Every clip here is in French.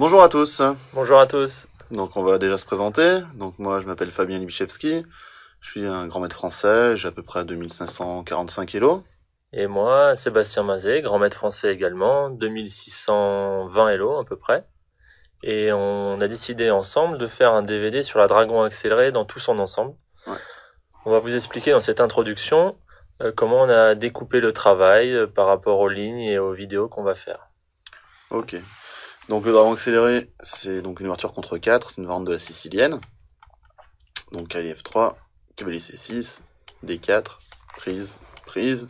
Bonjour à tous. Bonjour à tous. Donc on va déjà se présenter. Donc moi je m'appelle Fabien Libichevski. Je suis un grand maître français, j'ai à peu près 2545 kilos. Et moi, Sébastien Mazet, grand maître français également, 2620 Hello à peu près. Et on a décidé ensemble de faire un DVD sur la Dragon accéléré dans tout son ensemble. On va vous expliquer dans cette introduction euh, comment on a découpé le travail euh, par rapport aux lignes et aux vidéos qu'on va faire. Ok. Donc le dragon accéléré, c'est donc une ouverture contre 4, c'est une variante de la sicilienne. Donc cavalier F3, cavalier C6, D4, prise, prise.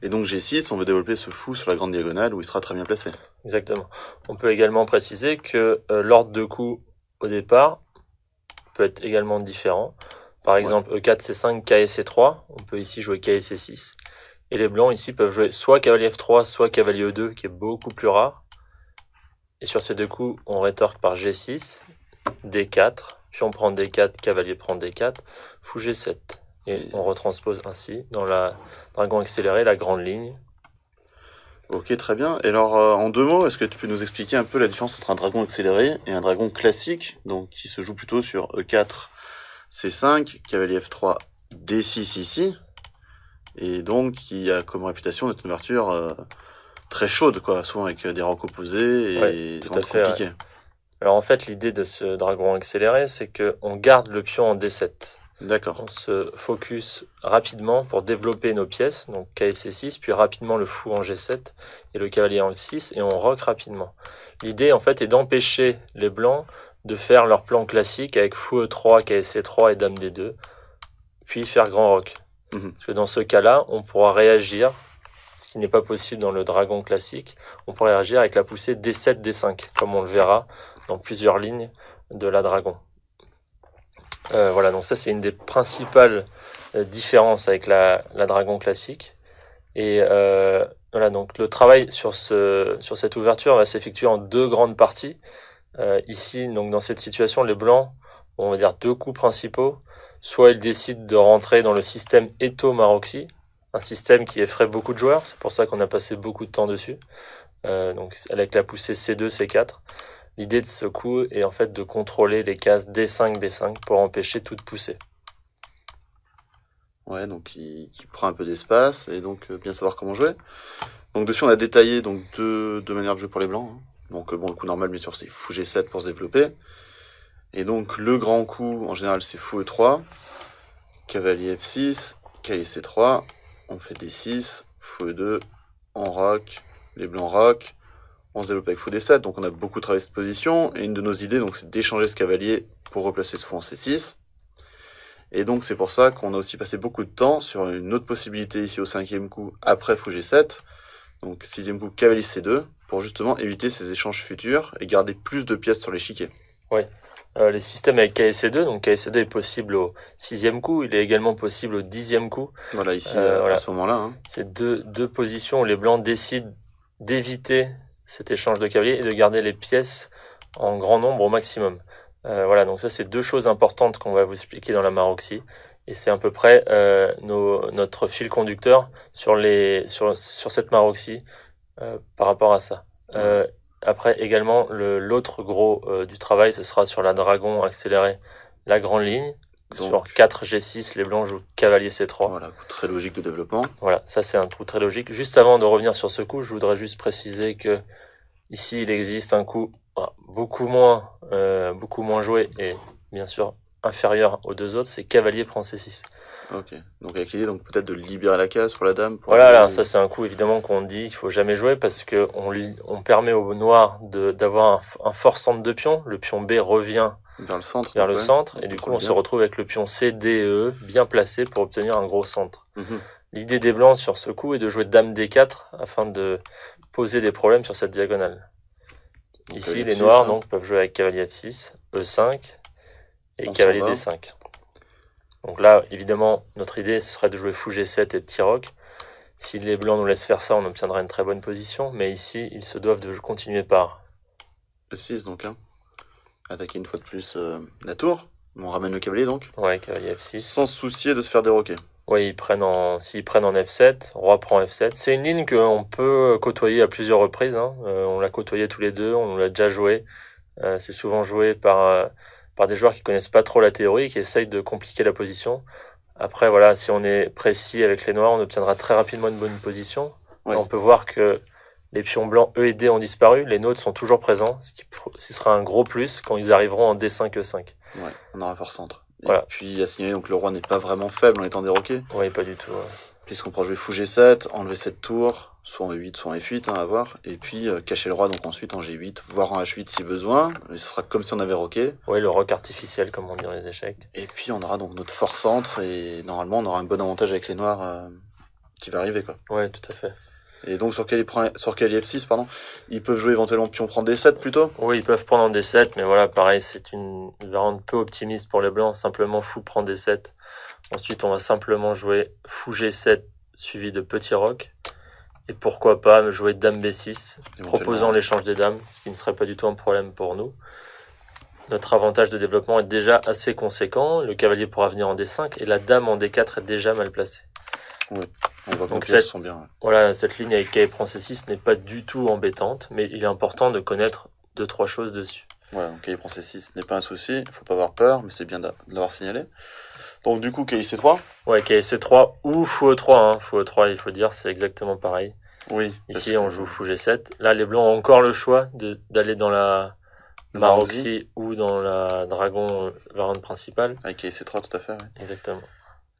Et donc G6, on veut développer ce fou sur la grande diagonale où il sera très bien placé. Exactement. On peut également préciser que euh, l'ordre de coup au départ peut être également différent. Par exemple, E4, C5, K et C3. On peut ici jouer K C6. Et les blancs ici peuvent jouer soit cavalier F3, soit cavalier E2, qui est beaucoup plus rare. Et sur ces deux coups, on rétorque par G6, D4, puis on prend D4, cavalier prend D4, fou G7. Et, on retranspose ainsi, dans la dragon accéléré, la grande ligne. Ok, très bien. Et alors, euh, en deux mots, est-ce que tu peux nous expliquer un peu la différence entre un dragon accéléré et un dragon classique, donc qui se joue plutôt sur E4, C5, cavalier F3, D6 ici, et donc qui a comme réputation d'être ouverture... Euh, très chaude, quoi, souvent avec euh, des rocs opposés et ouais, Alors en fait, l'idée de ce dragon accéléré, c'est qu'on garde le pion en D7. D'accord. On se focus rapidement pour développer nos pièces, donc KSC6, puis rapidement le fou en G7 et le cavalier en F6, et on rock rapidement. L'idée en fait est d'empêcher les blancs de faire leur plan classique avec fou E3, KSC3 et dame D2, puis faire grand rock. Mhm. Parce que dans ce cas-là, on pourra réagir ce qui n'est pas possible dans le dragon classique, on pourrait réagir avec la poussée D7, D5, comme on le verra dans plusieurs lignes de la dragon. Euh, voilà, donc ça c'est une des principales euh, différences avec la, la dragon classique. Et euh, voilà, donc le travail sur, ce, sur cette ouverture va s'effectuer en deux grandes parties. ici, donc dans cette situation, les blancs ont on va dire deux coups principaux. Soit ils décident de rentrer dans le système Eto-Maroxy, un système qui effraie beaucoup de joueurs. C'est pour ça qu'on a passé beaucoup de temps dessus. Euh, donc avec la poussée C2, C4. L'idée de ce coup est en fait de contrôler les cases D5, B5 pour empêcher toute poussée. Ouais, donc il, prend un peu d'espace et donc euh, bien savoir comment jouer. Donc dessus on a détaillé donc deux, manières de jouer pour les blancs. Hein. Donc euh, bon le coup normal bien sûr c'est fou G7 pour se développer. Et donc le grand coup en général c'est fou E3, cavalier F6, cavalier C3, on fait des 6, fou2, en rack, les blancs rack, on se développe avec fou d7, donc on a beaucoup travaillé cette position, et une de nos idées, donc, c'est d'échanger ce cavalier pour replacer ce fou en c6. Et donc, c'est pour ça qu'on a aussi passé beaucoup de temps sur une autre possibilité ici au cinquième coup, après fou g7, donc sixième coup, cavalier c2, pour justement éviter ces échanges futurs et garder plus de pièces sur l'échiquier. Oui. Euh, les systèmes avec KSC2. E donc KSC2 e est possible au sixième coup, il est également possible au dixième coup. Voilà, ici, euh, à, ce moment-là. Hein. C'est deux, deux positions où les blancs décident d'éviter cet échange de cavaliers et de garder les pièces en grand nombre au maximum. Euh, voilà, donc ça c'est deux choses importantes qu'on va vous expliquer dans la Maroxy. Et c'est à peu près euh, nos, notre fil conducteur sur, les, sur, sur cette Maroxy par rapport à ça. Euh, après également, l'autre gros euh, du travail, ce sera sur la Dragon accélérée, la grande ligne, sur 4 G6, les blancs jouent cavalier C3. Voilà, coup très logique de développement. Voilà, ça c'est un coup très logique. Juste avant de revenir sur ce coup, je voudrais juste préciser que ici il existe un coup ah, beaucoup moins, euh, beaucoup moins joué et bien sûr inférieur aux deux autres, c'est cavalier prend C6. Ok. Donc avec l'idée donc peut-être de libérer la case pour la dame. voilà, là, ça c'est un coup évidemment qu'on dit qu'il faut jamais jouer parce que on, on permet au noir d'avoir un, fort centre de pion. Le pion B revient vers le centre. Vers le centre et, du coup on se retrouve avec le pion C, D E bien placé pour obtenir un gros centre. Mhm. L'idée des blancs sur ce coup est de jouer dame D4 afin de poser des problèmes sur cette diagonale. Ici, les noirs hein. donc peuvent jouer avec cavalier F6, E5 et cavalier D5. Donc là, évidemment, notre idée ce serait de jouer fou G7 et petit Rock. Si les blancs nous laissent faire ça, on obtiendra une très bonne position. Mais ici, ils se doivent de continuer par... e 6 donc, hein. attaquer une fois de plus euh, la tour. On ramène le cavalier donc Ouais, cavalier F6. Sans se soucier de se faire déroquer. Oui, ils prennent en, s'ils prennent en F7, roi prend F7. C'est une ligne qu'on peut côtoyer à plusieurs reprises. Hein. Euh, on l'a côtoyée tous les deux, on l'a déjà joué. Euh, c'est souvent joué par par des joueurs qui connaissent pas trop la théorie et qui essayent de compliquer la position. Après, voilà, si on est précis avec les noirs, on obtiendra très rapidement une bonne position. On peut voir que les pions blancs E et D ont disparu, les nôtres sont toujours présents, ce qui sera un gros plus quand ils arriveront en D5 E5. Ouais, on aura fort centre. Et voilà. puis à signaler, donc le roi n'est pas vraiment faible en étant déroqué. Oui, pas du tout. Puisqu'on pourra jouer fou G7, enlever cette tour, soit en E8, soit en F8, hein, à voir, et puis euh, cacher le roi donc ensuite en G8, voire en H8 si besoin, mais ce sera comme si on avait roqué. Oui, le rock artificiel comme on dit dans les échecs. Et puis on aura donc notre fort centre, et normalement on aura un bon avantage avec les noirs euh, qui va arriver. quoi. Ouais, tout à fait. Et donc sur quel, sur F6, pardon, ils peuvent jouer éventuellement pion prend D7 plutôt Oui, ils peuvent prendre en D7, mais voilà, pareil, c'est une variante peu optimiste pour les blancs, simplement fou prend D7. Ensuite, on va simplement jouer fou G7 suivi de petit roc. Et pourquoi pas jouer dame b6, proposant l'échange des dames, ce qui ne serait pas du tout un problème pour nous. Notre avantage de développement est déjà assez conséquent. Le cavalier pourra venir en d5 et la dame en d4 est déjà mal placée. Oui, on voit Donc cette, sont bien. Voilà, cette ligne avec cavalier prend c6 n'est pas du tout embêtante, mais il est important de connaître deux trois choses dessus. Voilà, cavalier prend c6 n'est pas un souci, il faut pas avoir peur, mais c'est bien de l'avoir signalé. Donc du coup, KIC e 3 Ouais, KIC e 3 ou f 3. E hein. 3, il faut dire, c'est exactement pareil. Oui. Ici, on joue Fou G7. Là, les Blancs ont encore le choix d'aller dans la Maroxy ou dans la Dragon euh, Varane principale. Avec KIC 3, tout à fait. Exactement.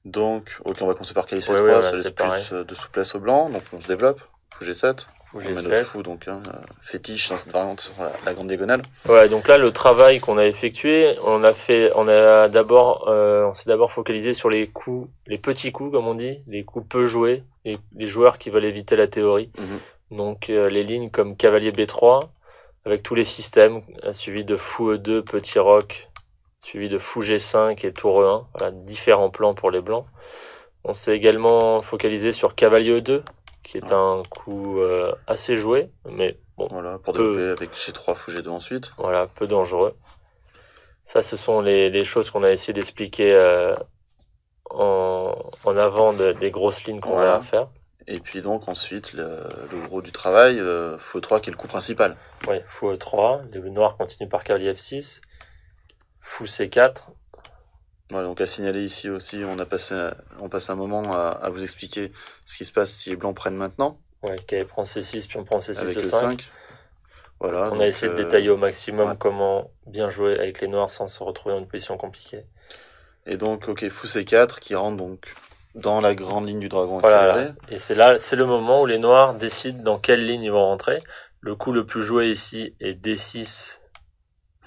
Donc, ok, on va commencer par KIC 3, ça laisse plus euh, de souplesse aux Blancs, donc on se développe. Fou G7. Fou g Fou, donc hein, euh, fétiche dans hein, cette variante sur la, grande diagonale. Ouais donc là le travail qu'on a effectué, on a fait, on a d'abord, euh, on s'est d'abord focalisé sur les coups, les petits coups comme on dit, les coups peu joués, les, joueurs qui veulent éviter la théorie. Mhm. Donc euh, les lignes comme cavalier B3 avec tous les systèmes, suivi de fou E2, petit roc, suivi de fou G5 et tour E1. Voilà, différents plans pour les blancs. On s'est également focalisé sur cavalier E2 qui est un coup euh, assez joué, mais bon. Voilà, pour développer avec G3 fou G2 ensuite. Voilà, peu dangereux. Ça, ce sont les, les choses qu'on a essayé d'expliquer euh, en, en, avant des grosses lignes qu'on va faire. Et puis donc ensuite, le, le gros du travail, euh, fou E3 qui est le coup principal. Oui, fou E3, le noir continue par cavalier F6, fou C4, donc à signaler ici aussi, on a passé, on passe un moment à, vous expliquer ce qui se passe si les blancs prennent maintenant. Ok, ils prend C6, puis on prend C6 5 Voilà, on a essayé de euh, détailler au maximum comment bien jouer avec les noirs sans se retrouver dans une position compliquée. Et donc, ok, fou C4 qui rentre donc dans la grande ligne du dragon voilà, Et c'est là, c'est le moment où les noirs décident dans quelle ligne ils vont rentrer. Le coup le plus joué ici est D6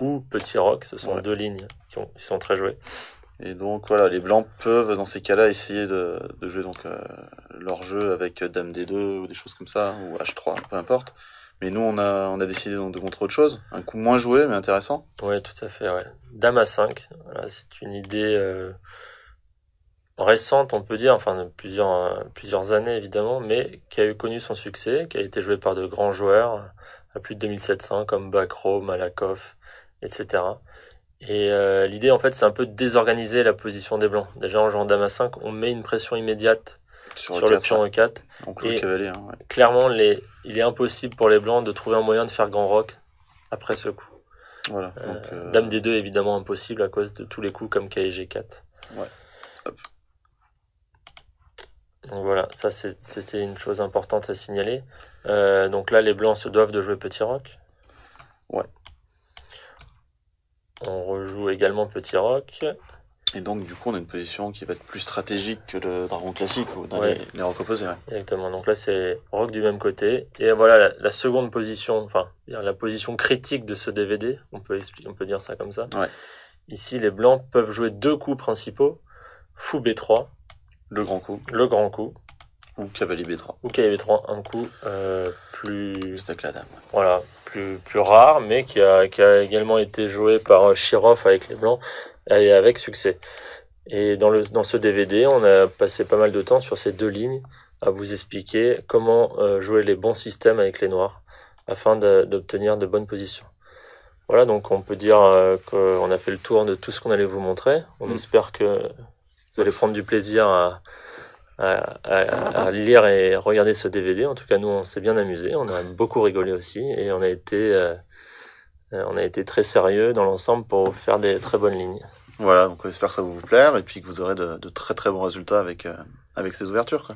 ou petit rock Ce sont deux lignes qui sont très jouées. Et donc voilà, les blancs peuvent dans ces cas-là essayer de, jouer donc euh, leur jeu avec euh, Dame D2 ou des choses comme ça, ou H3, peu importe. Mais nous, on a, on a décidé de contre autre chose, un coup moins joué mais intéressant. Oui, tout à fait. Ouais. Dame a 5, c'est une idée euh, récente, on peut dire, enfin de plusieurs, plusieurs années évidemment, mais qui a eu connu son succès, qui a été joué par de grands joueurs à plus de 2700 comme Bakro, Malakoff, etc et euh, l'idée, en fait, c'est un peu de désorganiser la position des blancs. Déjà, en jouant dame à 5, on met une pression immédiate sur, le, pion E4. Hein, clairement, il est impossible pour les blancs de trouver un moyen de faire grand rock après ce coup. Euh, euh, dame D2, évidemment, impossible à cause de tous les coups comme KG4. Ouais. Donc voilà, ça c'était une chose importante à signaler. donc là, les blancs se doivent de jouer petit rock. Ouais. On rejoue également Petit Rock. Et donc, du coup, on a une position qui va être plus stratégique que le dragon classique ou dans les, opposés. Exactement. Donc là, c'est rock du même côté. Et voilà, la, seconde position, enfin, la position critique de ce DVD, on peut, expliquer, on peut dire ça comme ça. Ici, les blancs peuvent jouer deux coups principaux. Fou B3. Le grand coup. Le grand coup. Ou cavalier B3. Ou cavalier B3, un coup euh, plus. Voilà, plus, plus rare, mais qui a, qui a également été joué par Chiroff euh, avec les Blancs et avec succès. Et dans, le, dans ce DVD, on a passé pas mal de temps sur ces deux lignes à vous expliquer comment euh, jouer les bons systèmes avec les noirs afin d'obtenir de, bonnes positions. Voilà, donc on peut dire euh, qu'on a fait le tour de tout ce qu'on allait vous montrer. On mm. espère que vous allez prendre du plaisir à, à, à, à, lire et regarder ce DVD. En tout cas, nous, on s'est bien amusé, on a beaucoup rigolé aussi, et on a été, euh, euh, on a été très sérieux dans l'ensemble pour faire des très bonnes lignes. Voilà, donc j'espère que ça va vous plaire et puis que vous aurez de, de très très bons résultats avec, euh, avec ces ouvertures. Quoi.